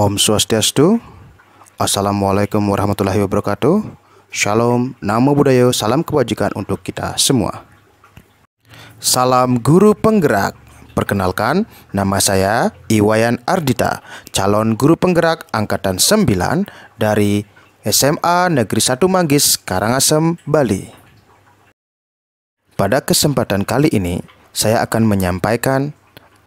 Om Swastiastu. Assalamualaikum warahmatullahi wabarakatuh. Shalom, Namo Buddhaya, salam kebajikan untuk kita semua. Salam guru penggerak. Perkenalkan, nama saya Iwayan Ardita, calon guru penggerak angkatan 9 dari SMA Negeri 1 Manggis, Karangasem, Bali. Pada kesempatan kali ini, saya akan menyampaikan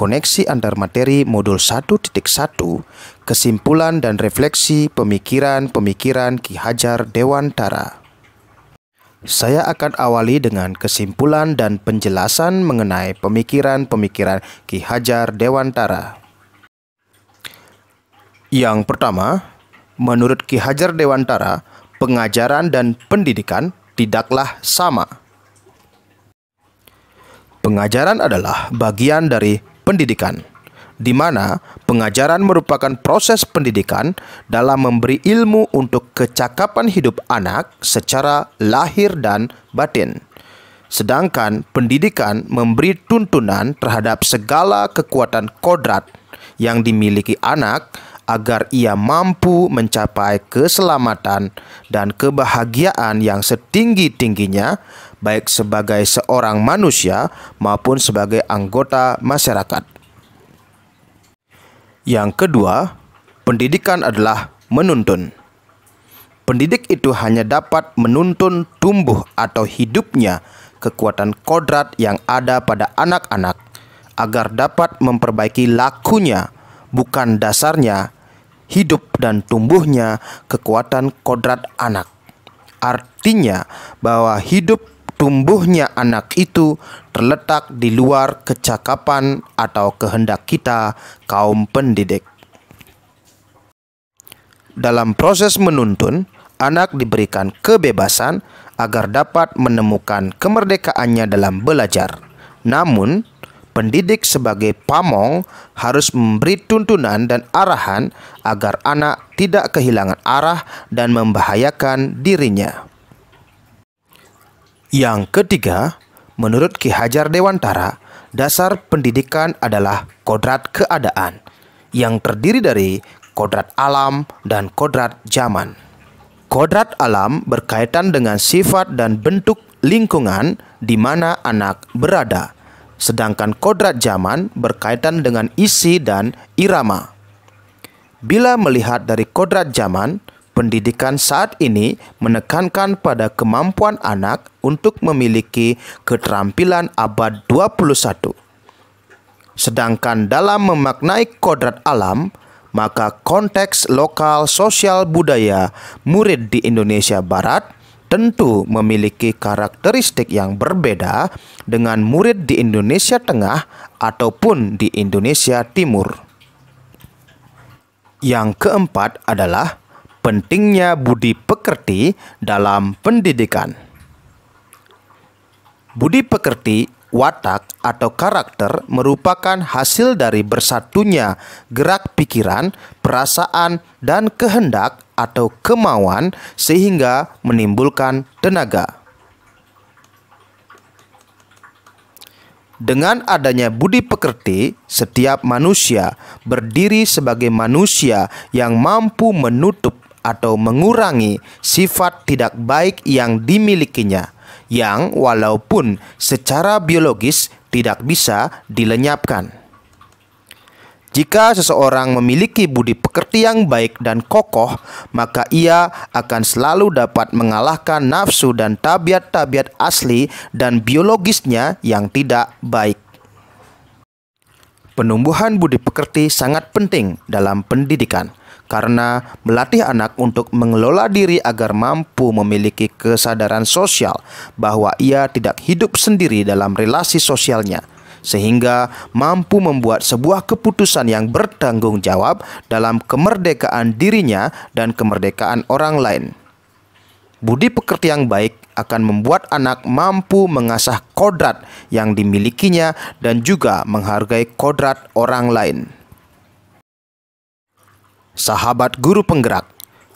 koneksi antar materi modul 1.1 Kesimpulan dan refleksi pemikiran-pemikiran Ki Hajar Dewantara. Saya akan awali dengan kesimpulan dan penjelasan mengenai pemikiran-pemikiran Ki Hajar Dewantara. Yang pertama, menurut Ki Hajar Dewantara, pengajaran dan pendidikan tidaklah sama. Pengajaran adalah bagian dari pendidikan di mana pengajaran merupakan proses pendidikan dalam memberi ilmu untuk kecakapan hidup anak secara lahir dan batin. Sedangkan pendidikan memberi tuntunan terhadap segala kekuatan kodrat yang dimiliki anak agar ia mampu mencapai keselamatan dan kebahagiaan yang setinggi-tingginya, baik sebagai seorang manusia maupun sebagai anggota masyarakat. Yang kedua, pendidikan adalah menuntun. Pendidik itu hanya dapat menuntun tumbuh atau hidupnya kekuatan kodrat yang ada pada anak-anak agar dapat memperbaiki lakunya, bukan dasarnya, hidup dan tumbuhnya kekuatan kodrat anak. Artinya bahwa hidup tumbuhnya anak itu terletak di luar kecakapan atau kehendak kita, kaum pendidik. Dalam proses menuntun, anak diberikan kebebasan agar dapat menemukan kemerdekaannya dalam belajar. Namun, pendidik sebagai pamong harus memberi tuntunan dan arahan agar anak tidak kehilangan arah dan membahayakan dirinya. Yang ketiga, menurut Ki Hajar Dewantara, dasar pendidikan adalah kodrat keadaan yang terdiri dari kodrat alam dan kodrat zaman. Kodrat alam berkaitan dengan sifat dan bentuk lingkungan di mana anak berada, sedangkan kodrat zaman berkaitan dengan isi dan irama. Bila melihat dari kodrat zaman, pendidikan saat ini menekankan pada kemampuan anak untuk memiliki keterampilan abad 21. Sedangkan dalam memaknai kodrat alam, maka konteks lokal sosial budaya murid di Indonesia Barat tentu memiliki karakteristik yang berbeda dengan murid di Indonesia Tengah ataupun di Indonesia Timur. Yang keempat adalah pentingnya budi pekerti dalam pendidikan. Budi pekerti, watak, atau karakter merupakan hasil dari bersatunya gerak pikiran, perasaan, dan kehendak atau kemauan, sehingga menimbulkan tenaga. Dengan adanya budi pekerti, setiap manusia berdiri sebagai manusia yang mampu menutup atau mengurangi sifat tidak baik yang dimilikinya, yang walaupun secara biologis tidak bisa dilenyapkan. Jika seseorang memiliki budi pekerti yang baik dan kokoh, maka ia akan selalu dapat mengalahkan nafsu dan tabiat-tabiat asli dan biologisnya yang tidak baik. Penumbuhan budi pekerti sangat penting dalam pendidikan karena melatih anak untuk mengelola diri agar mampu memiliki kesadaran sosial bahwa ia tidak hidup sendiri dalam relasi sosialnya, sehingga mampu membuat sebuah keputusan yang bertanggung jawab dalam kemerdekaan dirinya dan kemerdekaan orang lain. Budi pekerti yang baik akan membuat anak mampu mengasah kodrat yang dimilikinya dan juga menghargai kodrat orang lain sahabat guru penggerak,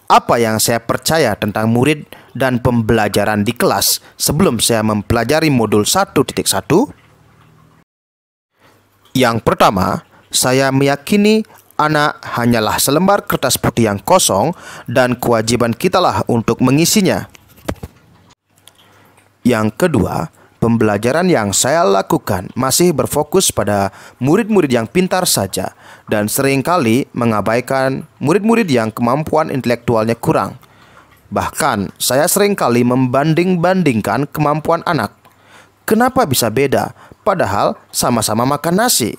apa yang saya percaya tentang murid dan pembelajaran di kelas sebelum saya mempelajari modul 1.1? Yang pertama, saya meyakini anak hanyalah selembar kertas putih yang kosong dan kewajiban kitalah untuk mengisinya. Yang kedua, Pembelajaran yang saya lakukan masih berfokus pada murid-murid yang pintar saja dan seringkali mengabaikan murid-murid yang kemampuan intelektualnya kurang. Bahkan, saya seringkali membanding-bandingkan kemampuan anak. Kenapa bisa beda, padahal sama-sama makan nasi?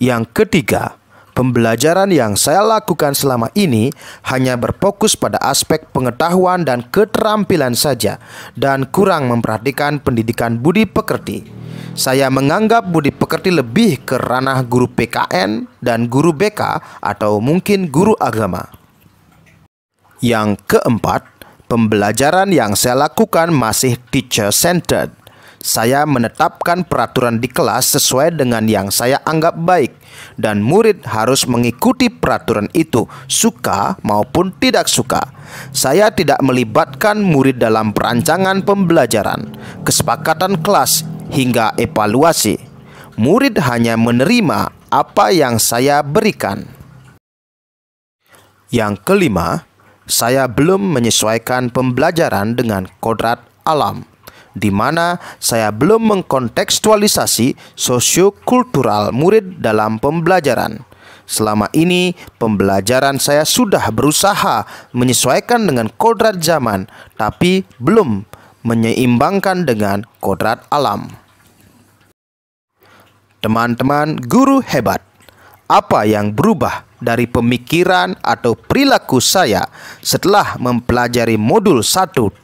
Yang ketiga, Pembelajaran yang saya lakukan selama ini hanya berfokus pada aspek pengetahuan dan keterampilan saja, dan kurang memperhatikan pendidikan budi pekerti. Saya menganggap budi pekerti lebih ke ranah guru PKN dan guru BK, atau mungkin guru agama. Yang keempat, pembelajaran yang saya lakukan masih teacher-centered saya menetapkan peraturan di kelas sesuai dengan yang saya anggap baik dan murid harus mengikuti peraturan itu suka maupun tidak suka. Saya tidak melibatkan murid dalam perancangan pembelajaran, kesepakatan kelas hingga evaluasi. Murid hanya menerima apa yang saya berikan. Yang kelima, saya belum menyesuaikan pembelajaran dengan kodrat alam di mana saya belum mengkontekstualisasi sosiokultural murid dalam pembelajaran. Selama ini, pembelajaran saya sudah berusaha menyesuaikan dengan kodrat zaman, tapi belum menyeimbangkan dengan kodrat alam. Teman-teman, guru hebat, apa yang berubah dari pemikiran atau perilaku saya setelah mempelajari modul 1.1?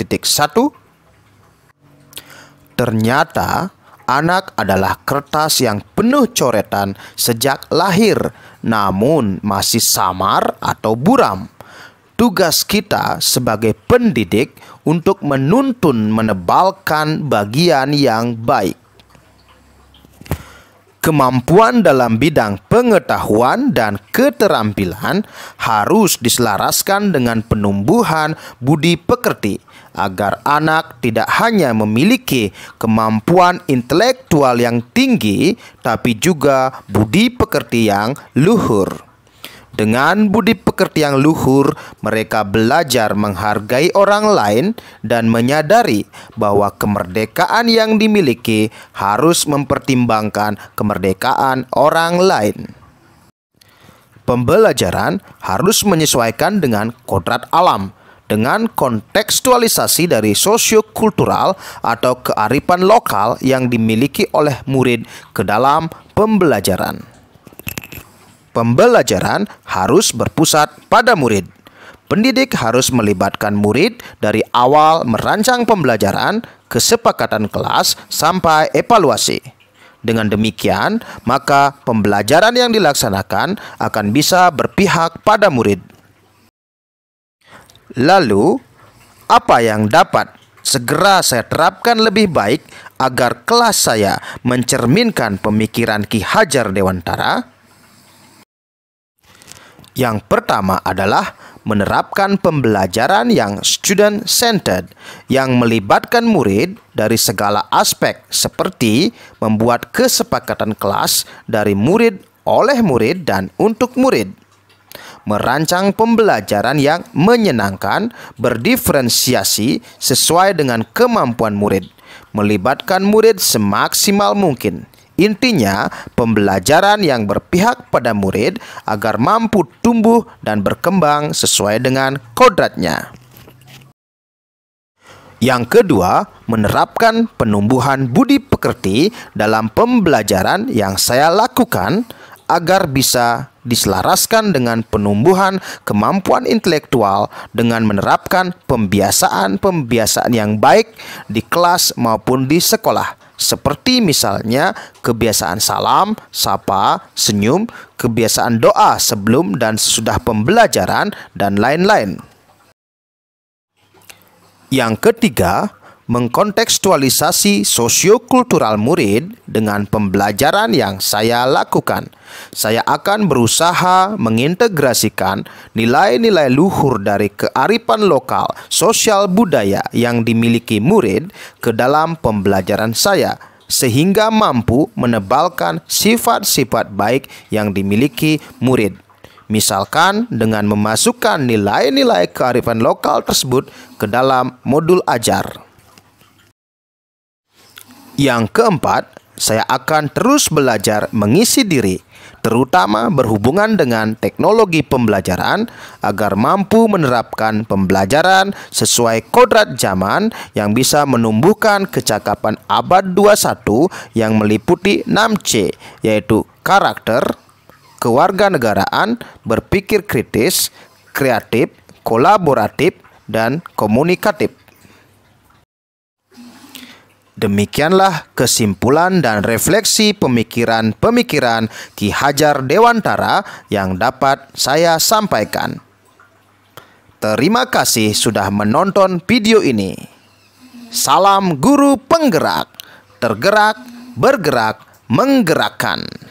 Ternyata anak adalah kertas yang penuh coretan sejak lahir, namun masih samar atau buram. Tugas kita sebagai pendidik untuk menuntun menebalkan bagian yang baik. Kemampuan dalam bidang pengetahuan dan keterampilan harus diselaraskan dengan penumbuhan budi pekerti agar anak tidak hanya memiliki kemampuan intelektual yang tinggi, tapi juga budi pekerti yang luhur. Dengan budi pekerti yang luhur, mereka belajar menghargai orang lain dan menyadari bahwa kemerdekaan yang dimiliki harus mempertimbangkan kemerdekaan orang lain. Pembelajaran harus menyesuaikan dengan kodrat alam, dengan kontekstualisasi dari sosiokultural atau kearifan lokal yang dimiliki oleh murid ke dalam pembelajaran. Pembelajaran harus berpusat pada murid. Pendidik harus melibatkan murid dari awal merancang pembelajaran, kesepakatan kelas, sampai evaluasi. Dengan demikian, maka pembelajaran yang dilaksanakan akan bisa berpihak pada murid. Lalu, apa yang dapat segera saya terapkan lebih baik agar kelas saya mencerminkan pemikiran Ki Hajar Dewantara? Yang pertama adalah menerapkan pembelajaran yang student-centered yang melibatkan murid dari segala aspek seperti membuat kesepakatan kelas dari murid oleh murid dan untuk murid merancang pembelajaran yang menyenangkan, berdiferensiasi sesuai dengan kemampuan murid, melibatkan murid semaksimal mungkin. Intinya, pembelajaran yang berpihak pada murid agar mampu tumbuh dan berkembang sesuai dengan kodratnya. Yang kedua, menerapkan penumbuhan budi pekerti dalam pembelajaran yang saya lakukan agar bisa diselaraskan dengan penumbuhan kemampuan intelektual dengan menerapkan pembiasaan-pembiasaan yang baik di kelas maupun di sekolah seperti misalnya kebiasaan salam, sapa, senyum, kebiasaan doa sebelum dan sesudah pembelajaran dan lain-lain. Yang ketiga, mengkontekstualisasi sosiokultural murid dengan pembelajaran yang saya lakukan. Saya akan berusaha mengintegrasikan nilai-nilai luhur dari kearifan lokal, sosial budaya yang dimiliki murid ke dalam pembelajaran saya sehingga mampu menebalkan sifat-sifat baik yang dimiliki murid. Misalkan dengan memasukkan nilai-nilai kearifan lokal tersebut ke dalam modul ajar. Yang keempat, saya akan terus belajar mengisi diri, terutama berhubungan dengan teknologi pembelajaran, agar mampu menerapkan pembelajaran sesuai kodrat zaman yang bisa menumbuhkan kecakapan abad 21 yang meliputi 6C, yaitu karakter, kewarganegaraan, berpikir kritis, kreatif, kolaboratif, dan komunikatif. Demikianlah kesimpulan dan refleksi pemikiran-pemikiran Ki Hajar Dewantara yang dapat saya sampaikan. Terima kasih sudah menonton video ini. Salam guru penggerak, tergerak, bergerak, menggerakkan.